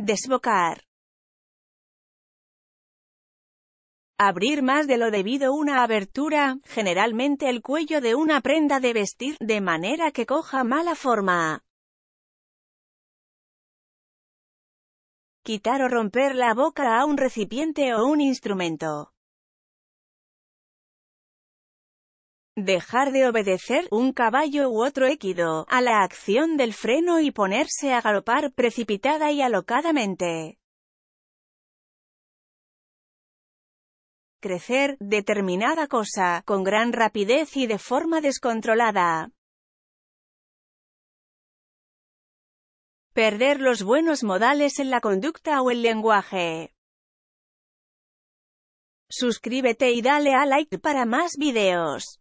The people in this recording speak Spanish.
Desbocar. Abrir más de lo debido una abertura, generalmente el cuello de una prenda de vestir, de manera que coja mala forma. Quitar o romper la boca a un recipiente o un instrumento. dejar de obedecer un caballo u otro équido a la acción del freno y ponerse a galopar precipitada y alocadamente. Crecer, determinada cosa, con gran rapidez y de forma descontrolada. Perder los buenos modales en la conducta o el lenguaje. Suscríbete y dale a like para más videos.